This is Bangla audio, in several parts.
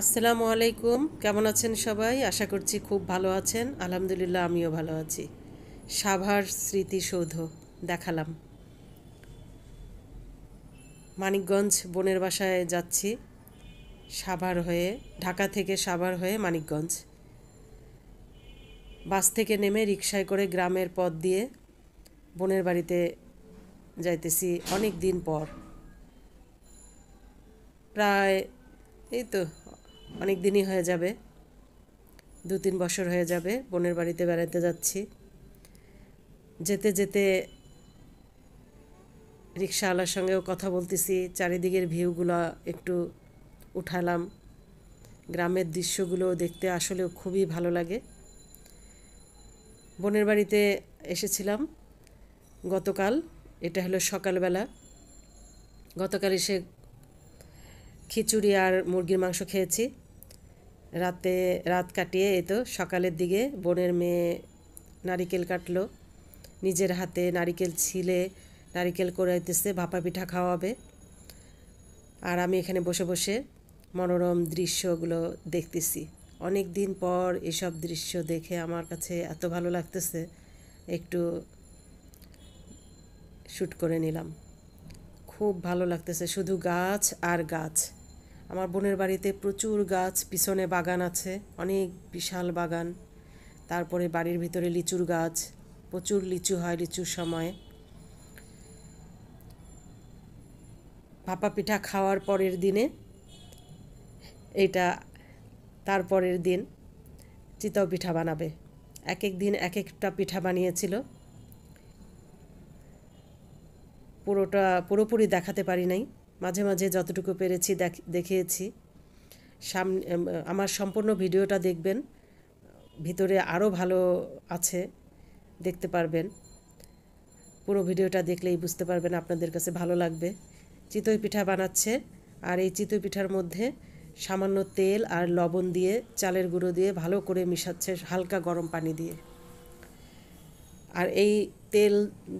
আসসালামু আলাইকুম কেমন আছেন সবাই আশা করছি খুব ভালো আছেন আলহামদুলিল্লাহ আমিও ভালো আছি সাভার স্মৃতিসৌধ দেখালাম মানিকগঞ্জ বোনের বাসায় যাচ্ছি সাভার হয়ে ঢাকা থেকে সাভার হয়ে মানিকগঞ্জ বাস থেকে নেমে রিক্সায় করে গ্রামের পথ দিয়ে বোনের বাড়িতে যাইতেছি অনেক দিন পর প্রায় এই তো অনেক দিনই হয়ে যাবে দু তিন বছর হয়ে যাবে বোনের বাড়িতে বেড়াতে যাচ্ছি যেতে যেতে রিক্সাওয়ালার সঙ্গেও কথা বলতেছি চারিদিকের ভিউগুলো একটু উঠালাম গ্রামের দৃশ্যগুলো দেখতে আসলেও খুবই ভালো লাগে বোনের বাড়িতে এসেছিলাম গতকাল এটা হলো সকালবেলা গতকাল এসে খিচুড়ি আর মুরগির মাংস খেয়েছি রাতে রাত কাটিয়ে এ তো সকালের দিকে বোনের মেয়ে নারিকেল কাটলো নিজের হাতে নারিকেল ছিলে নারিকেল করাইতেছে ভাপা পিঠা খাওয়াবে আর আমি এখানে বসে বসে মনোরম দৃশ্যগুলো দেখতেছি অনেক দিন পর এসব দৃশ্য দেখে আমার কাছে এত ভালো লাগতেছে একটু শ্যুট করে নিলাম খুব ভালো লাগতেছে শুধু গাছ আর গাছ আমার বোনের বাড়িতে প্রচুর গাছ পিছনে বাগান আছে অনেক বিশাল বাগান তারপরে বাড়ির ভিতরে লিচুর গাছ প্রচুর লিচু হয় লিচুর সময়ে ভাপা পিঠা খাওয়ার পরের দিনে এটা তারপরের দিন চিতও পিঠা বানাবে এক এক দিন এক একটা পিঠা বানিয়েছিল পুরোটা পুরোপুরি দেখাতে পারি নাই মাঝে মাঝে যতটুকু পেরেছি দেখিয়েছি সামনে আমার সম্পূর্ণ ভিডিওটা দেখবেন ভিতরে আরও ভালো আছে দেখতে পারবেন পুরো ভিডিওটা দেখলেই বুঝতে পারবেন আপনাদের কাছে ভালো লাগবে চিতই পিঠা বানাচ্ছে আর এই চিতই পিঠার মধ্যে সামান্য তেল আর লবণ দিয়ে চালের গুঁড়ো দিয়ে ভালো করে মিশাচ্ছে হালকা গরম পানি দিয়ে আর এই তেল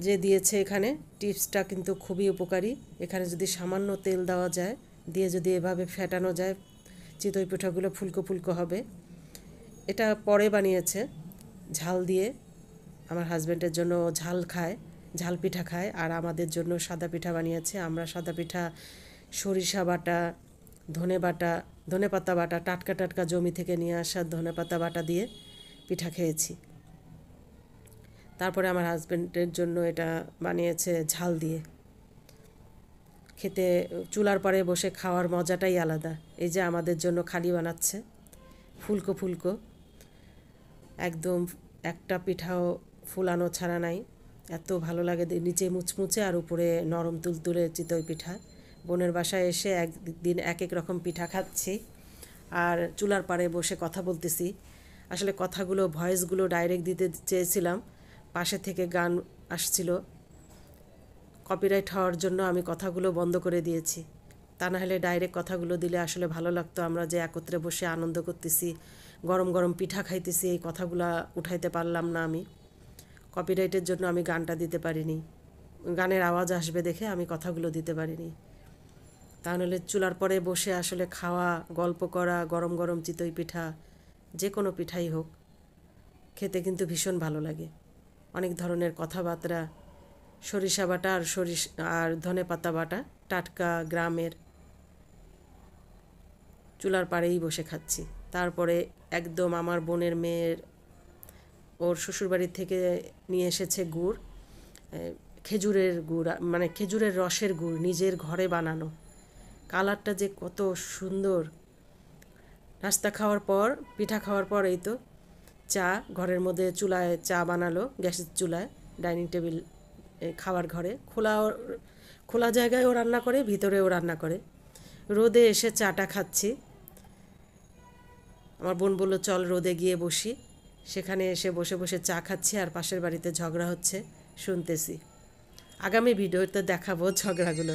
যে দিয়েছে এখানে টিপসটা কিন্তু খুবই উপকারী এখানে যদি সামান্য তেল দেওয়া যায় দিয়ে যদি এভাবে ফেটানো যায় চিতই পিঠাগুলো ফুলকো ফুলকো হবে এটা পরে বানিয়েছে ঝাল দিয়ে আমার হাজব্যান্ডের জন্য ঝাল খায় ঝাল পিঠা খায় আর আমাদের জন্য সাদা পিঠা বানিয়েছে আমরা সাদা পিঠা সরিষা বাটা ধনে বাটা ধনে পাতা বাটা টাটকা টাটকা জমি থেকে নিয়ে আসা ধনে পাতা বাটা দিয়ে পিঠা খেয়েছি তারপরে আমার হাজব্যান্ডের জন্য এটা বানিয়েছে ঝাল দিয়ে খেতে চুলার পরে বসে খাওয়ার মজাটাই আলাদা এই যে আমাদের জন্য খালি বানাচ্ছে ফুলকো ফুলকো একদম একটা পিঠাও ফুলানো ছাড়া নাই এত ভালো লাগে নিচে মুচমুচে আর উপরে নরম তুলতুলে চিতই পিঠা বোনের বাসায় এসে একদিন এক এক রকম পিঠা খাচ্ছি আর চুলার পাড়ে বসে কথা বলতেছি আসলে কথাগুলো ভয়েসগুলো ডাইরেক্ট দিতে চেয়েছিলাম পাশে থেকে গান আসছিল কপিরাইট হওয়ার জন্য আমি কথাগুলো বন্ধ করে দিয়েছি তা না হলে ডাইরেক্ট কথাগুলো দিলে আসলে ভালো লাগতো আমরা যে একত্রে বসে আনন্দ করতেছি গরম গরম পিঠা খাইতেছি এই কথাগুলো উঠাইতে পারলাম না আমি কপিরাইটের জন্য আমি গানটা দিতে পারিনি গানের আওয়াজ আসবে দেখে আমি কথাগুলো দিতে পারিনি তা নাহলে চুলার পরে বসে আসলে খাওয়া গল্প করা গরম গরম চিতই পিঠা যে কোনো পিঠাই হোক খেতে কিন্তু ভীষণ ভালো লাগে অনেক ধরনের কথাবার্তা সরিষা বাটা আর সরিষ আর ধনে পাতা বাটা টাটকা গ্রামের চুলার পাড়েই বসে খাচ্ছি তারপরে একদম আমার বোনের মেয়ের ওর শ্বশুরবাড়ি থেকে নিয়ে এসেছে গুড় খেজুরের গুড় মানে খেজুরের রসের গুড় নিজের ঘরে বানানো কালারটা যে কত সুন্দর নাস্তা খাওয়ার পর পিঠা খাওয়ার পর এই তো চা ঘরের মধ্যে চুলায় চা বানালো গ্যাসের চুলায় ডাইনিং টেবিল খাওয়ার ঘরে খোলা খোলা জায়গায়ও রান্না করে ভিতরেও রান্না করে রোদে এসে চাটা খাচ্ছি আমার বোন বললো চল রোদে গিয়ে বসি সেখানে এসে বসে বসে চা খাচ্ছি আর পাশের বাড়িতে ঝগড়া হচ্ছে শুনতেছি আগামী ভিডিওতে দেখাবো ঝগড়াগুলো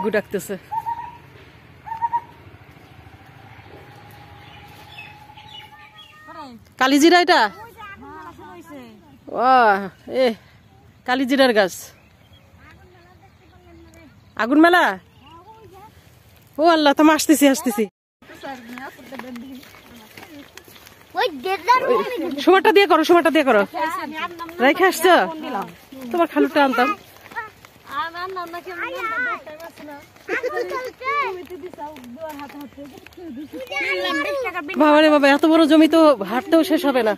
ঘুঘু ডাকতেছে কালিজিরা এটা ও এ কালিজিরার গাছ আগুন মেলা ও আল্লাহ তোমা আসতেছি আসতেছি সময়টা দিয়ে করো সময়টা দিয়ে করো রেখে আসছো তোমার খালুটা আনতাম না বাবা রে বাবা এত বড় জমি তো হাঁটতেও শেষ হবে না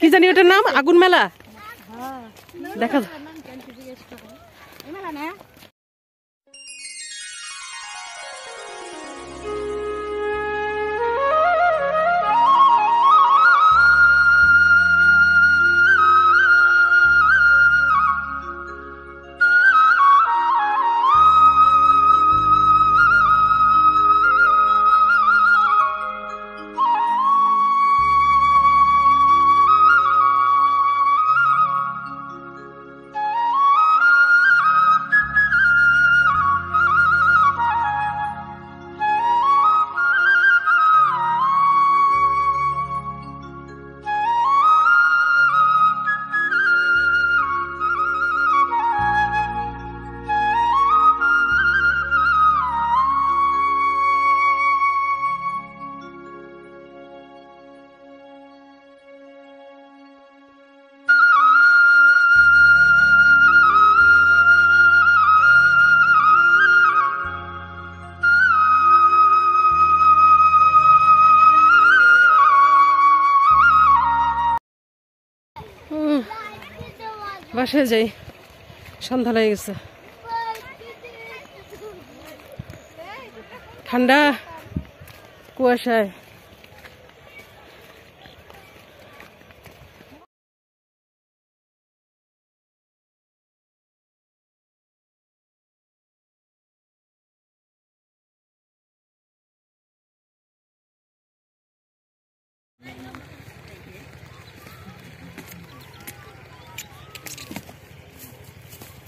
কি জানি ওটার নাম আগুন মেলা হ্যাঁ। দেখা না বাসায় যাই সন্ধ্যা হয়ে গেছে ঠান্ডা কুয়াশায়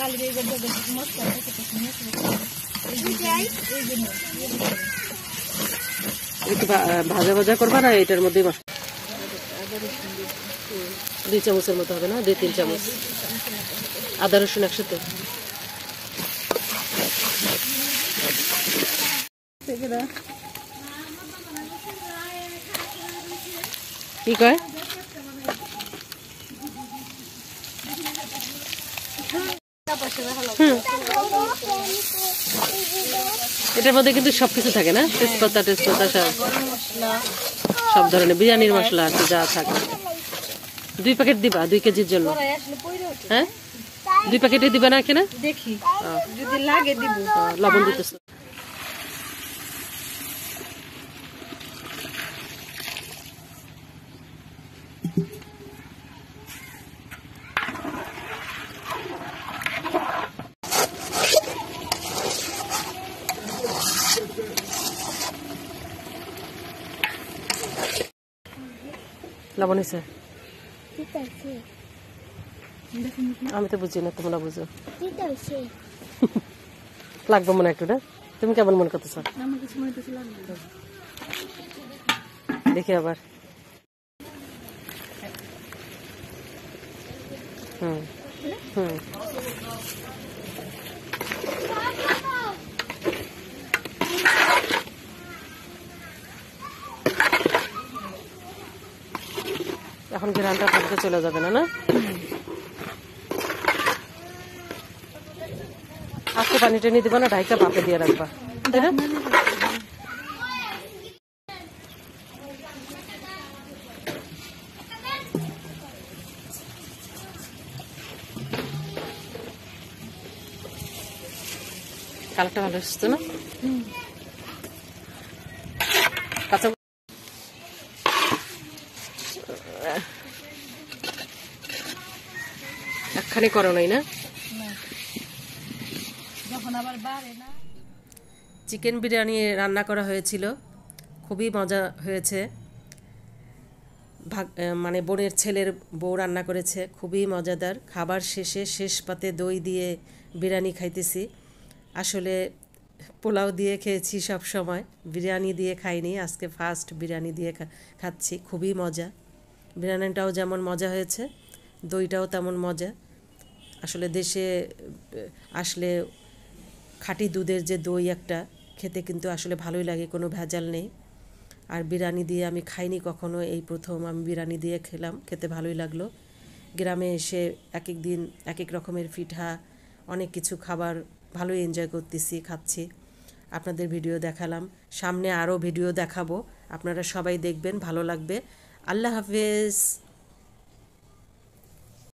ভাজা ভাজা করবা না এটার মধ্যে দুই চামচের মতো হবে না দুই তিন চামচ আদা রসুন একসাথে কি কয় এটার মধ্যে কিন্তু সব কিছু থাকে না তেজপাতা টেজপাতা সব সব ধরনের বিরিয়ানির মশলা আছে যা থাকে দুই প্যাকেট দিবা দুই কেজির জন্য হ্যাঁ দুই প্যাকেটে দিবা না কেনা দেখি যদি লাগে দিব লবণ দিতেছ লবণ হয়েছে আমি তো বুঝি না তোমরা বুঝো লাগবে মনে একটু তুমি কেমন মনে করতেছ দেখি আবার হুম হুম এখন ঘেরানটা ফুটতে চলে যাবে না না আজকে পানি টেনে দিবা না ডাইটা ভাপে দিয়ে রাখবা তাই কালারটা ভালো এসছে না এখানে করো নাই না চিকেন বিরিয়ানি রান্না করা হয়েছিল খুবই মজা হয়েছে ভাগ মানে বোনের ছেলের বউ রান্না করেছে খুবই মজাদার খাবার শেষে শেষ পাতে দই দিয়ে বিরিয়ানি খাইতেছি আসলে পোলাও দিয়ে খেয়েছি সব সময় বিরিয়ানি দিয়ে খাইনি আজকে ফার্স্ট বিরিয়ানি দিয়ে খাচ্ছি খুবই মজা বিরিয়ানিটাও যেমন মজা হয়েছে দইটাও তেমন মজা আসলে দেশে আসলে খাঁটি দুধের যে দই একটা খেতে কিন্তু আসলে ভালোই লাগে কোনো ভেজাল নেই আর বিরিয়ানি দিয়ে আমি খাইনি কখনো এই প্রথম আমি বিরিয়ানি দিয়ে খেলাম খেতে ভালোই লাগলো গ্রামে এসে এক এক দিন এক এক রকমের পিঠা অনেক কিছু খাবার ভালোই এনজয় করতেছি খাচ্ছি আপনাদের ভিডিও দেখালাম সামনে আরও ভিডিও দেখাবো আপনারা সবাই দেখবেন ভালো লাগবে আল্লাহ হাফেজ